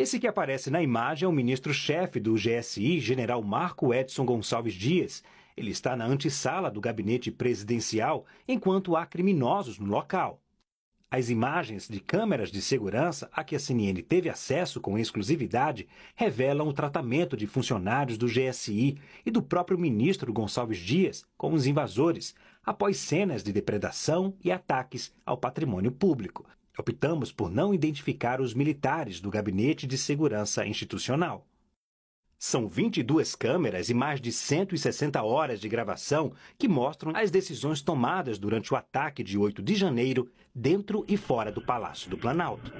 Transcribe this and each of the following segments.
Esse que aparece na imagem é o ministro-chefe do GSI, general Marco Edson Gonçalves Dias. Ele está na antessala do gabinete presidencial, enquanto há criminosos no local. As imagens de câmeras de segurança a que a CNN teve acesso com exclusividade revelam o tratamento de funcionários do GSI e do próprio ministro Gonçalves Dias com os invasores, após cenas de depredação e ataques ao patrimônio público optamos por não identificar os militares do Gabinete de Segurança Institucional. São 22 câmeras e mais de 160 horas de gravação que mostram as decisões tomadas durante o ataque de 8 de janeiro, dentro e fora do Palácio do Planalto.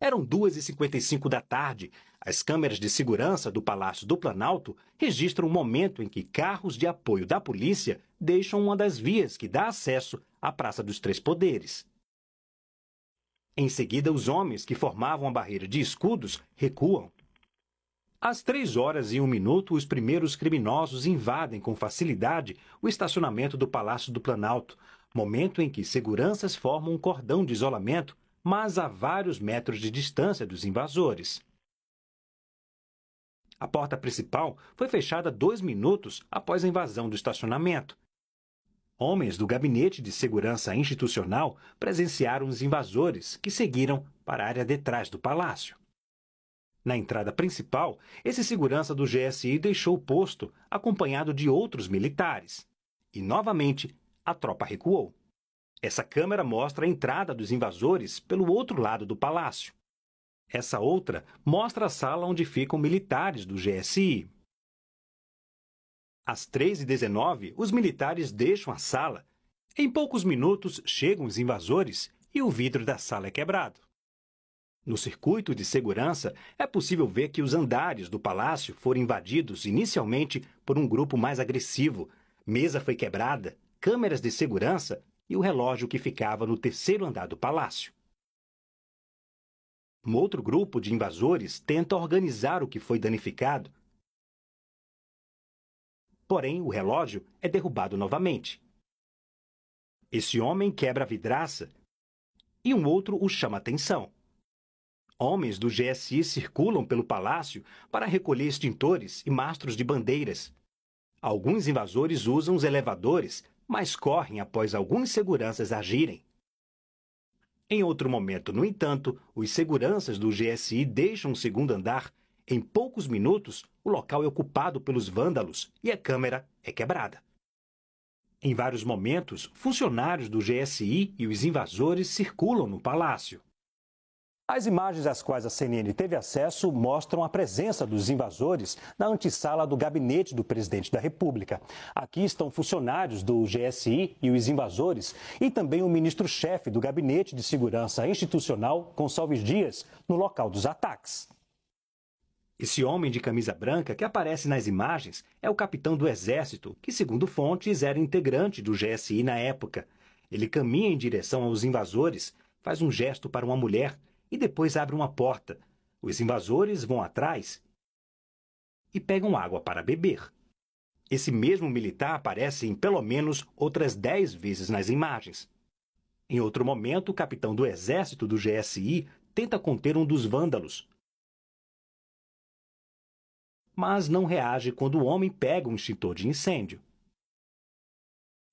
Eram 2h55 da tarde. As câmeras de segurança do Palácio do Planalto registram o momento em que carros de apoio da polícia deixam uma das vias que dá acesso a Praça dos Três Poderes. Em seguida, os homens que formavam a barreira de escudos recuam. Às três horas e um minuto, os primeiros criminosos invadem com facilidade o estacionamento do Palácio do Planalto, momento em que seguranças formam um cordão de isolamento, mas a vários metros de distância dos invasores. A porta principal foi fechada dois minutos após a invasão do estacionamento, Homens do Gabinete de Segurança Institucional presenciaram os invasores, que seguiram para a área de trás do palácio. Na entrada principal, esse segurança do GSI deixou o posto, acompanhado de outros militares. E novamente, a tropa recuou. Essa câmera mostra a entrada dos invasores pelo outro lado do palácio. Essa outra mostra a sala onde ficam militares do GSI, às 3h19, os militares deixam a sala. Em poucos minutos, chegam os invasores e o vidro da sala é quebrado. No circuito de segurança, é possível ver que os andares do palácio foram invadidos inicialmente por um grupo mais agressivo. Mesa foi quebrada, câmeras de segurança e o relógio que ficava no terceiro andar do palácio. Um outro grupo de invasores tenta organizar o que foi danificado porém o relógio é derrubado novamente. Esse homem quebra a vidraça e um outro o chama atenção. Homens do GSI circulam pelo palácio para recolher extintores e mastros de bandeiras. Alguns invasores usam os elevadores, mas correm após alguns seguranças agirem. Em outro momento, no entanto, os seguranças do GSI deixam o segundo andar em poucos minutos, o local é ocupado pelos vândalos e a câmera é quebrada. Em vários momentos, funcionários do GSI e os invasores circulam no palácio. As imagens às quais a CNN teve acesso mostram a presença dos invasores na antessala do gabinete do presidente da República. Aqui estão funcionários do GSI e os invasores e também o ministro-chefe do Gabinete de Segurança Institucional, Gonçalves Dias, no local dos ataques. Esse homem de camisa branca que aparece nas imagens é o capitão do Exército, que, segundo fontes, era integrante do GSI na época. Ele caminha em direção aos invasores, faz um gesto para uma mulher e depois abre uma porta. Os invasores vão atrás e pegam água para beber. Esse mesmo militar aparece em pelo menos outras dez vezes nas imagens. Em outro momento, o capitão do exército do GSI tenta conter um dos vândalos mas não reage quando o homem pega um extintor de incêndio.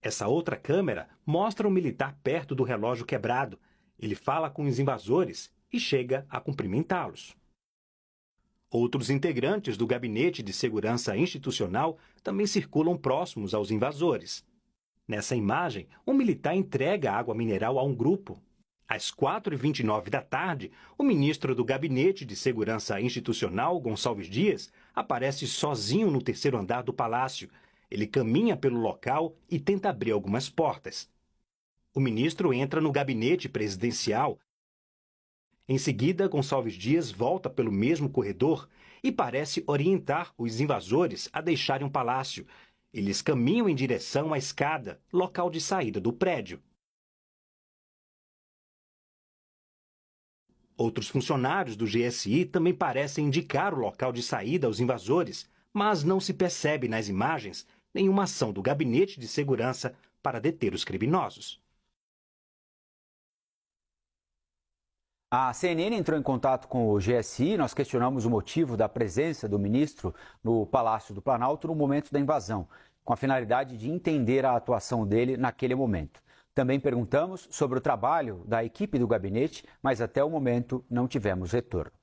Essa outra câmera mostra o um militar perto do relógio quebrado. Ele fala com os invasores e chega a cumprimentá-los. Outros integrantes do Gabinete de Segurança Institucional também circulam próximos aos invasores. Nessa imagem, um militar entrega água mineral a um grupo às 4h29 da tarde, o ministro do Gabinete de Segurança Institucional, Gonçalves Dias, aparece sozinho no terceiro andar do palácio. Ele caminha pelo local e tenta abrir algumas portas. O ministro entra no gabinete presidencial. Em seguida, Gonçalves Dias volta pelo mesmo corredor e parece orientar os invasores a deixarem o palácio. Eles caminham em direção à escada, local de saída do prédio. Outros funcionários do GSI também parecem indicar o local de saída aos invasores, mas não se percebe nas imagens nenhuma ação do gabinete de segurança para deter os criminosos. A CNN entrou em contato com o GSI. Nós questionamos o motivo da presença do ministro no Palácio do Planalto no momento da invasão, com a finalidade de entender a atuação dele naquele momento. Também perguntamos sobre o trabalho da equipe do gabinete, mas até o momento não tivemos retorno.